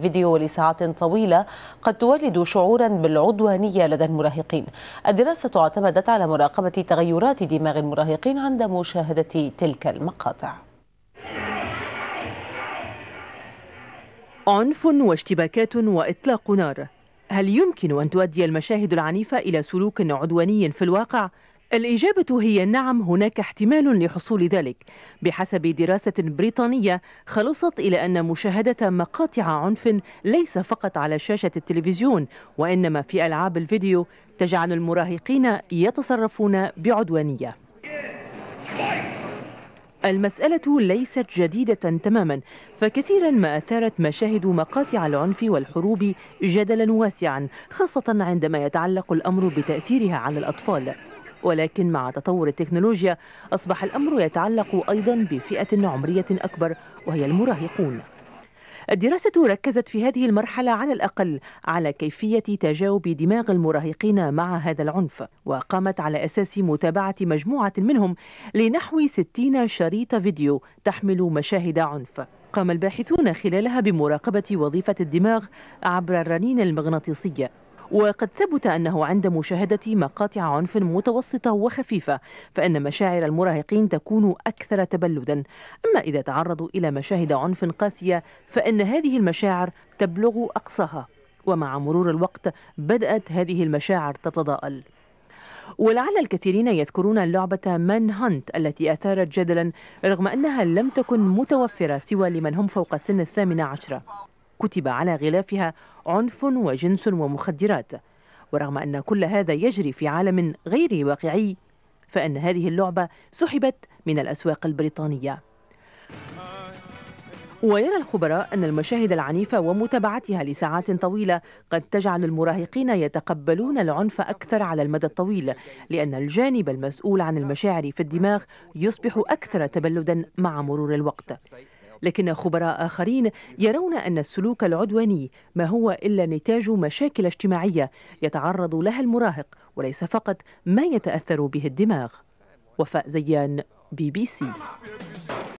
فيديو لساعات طويلة قد تولد شعورا بالعدوانية لدى المراهقين الدراسة اعتمدت على مراقبة تغيرات دماغ المراهقين عند مشاهدة تلك المقاطع عنف واشتباكات وإطلاق نار هل يمكن أن تؤدي المشاهد العنيفة إلى سلوك عدواني في الواقع؟ الإجابة هي نعم هناك احتمال لحصول ذلك بحسب دراسة بريطانية خلصت إلى أن مشاهدة مقاطع عنف ليس فقط على شاشة التلفزيون وإنما في ألعاب الفيديو تجعل المراهقين يتصرفون بعدوانية المسألة ليست جديدة تماما فكثيرا ما أثارت مشاهد مقاطع العنف والحروب جدلا واسعا خاصة عندما يتعلق الأمر بتأثيرها على الأطفال ولكن مع تطور التكنولوجيا أصبح الأمر يتعلق أيضا بفئة عمرية أكبر وهي المراهقون الدراسة ركزت في هذه المرحلة على الأقل على كيفية تجاوب دماغ المراهقين مع هذا العنف وقامت على أساس متابعة مجموعة منهم لنحو 60 شريط فيديو تحمل مشاهد عنف قام الباحثون خلالها بمراقبة وظيفة الدماغ عبر الرنين المغناطيسي وقد ثبت أنه عند مشاهدة مقاطع عنف متوسطة وخفيفة فإن مشاعر المراهقين تكون أكثر تبلدا أما إذا تعرضوا إلى مشاهد عنف قاسية فإن هذه المشاعر تبلغ أقصاها ومع مرور الوقت بدأت هذه المشاعر تتضاءل ولعل الكثيرين يذكرون لعبة مان هانت التي أثارت جدلا رغم أنها لم تكن متوفرة سوى لمن هم فوق سن الثامنة عشرة كتب على غلافها عنف وجنس ومخدرات ورغم أن كل هذا يجري في عالم غير واقعي فإن هذه اللعبة سحبت من الأسواق البريطانية ويرى الخبراء أن المشاهد العنيفة ومتابعتها لساعات طويلة قد تجعل المراهقين يتقبلون العنف أكثر على المدى الطويل لأن الجانب المسؤول عن المشاعر في الدماغ يصبح أكثر تبلدا مع مرور الوقت لكن خبراء آخرين يرون أن السلوك العدواني ما هو إلا نتاج مشاكل اجتماعية يتعرض لها المراهق وليس فقط ما يتأثر به الدماغ وفاء زيان بي بي سي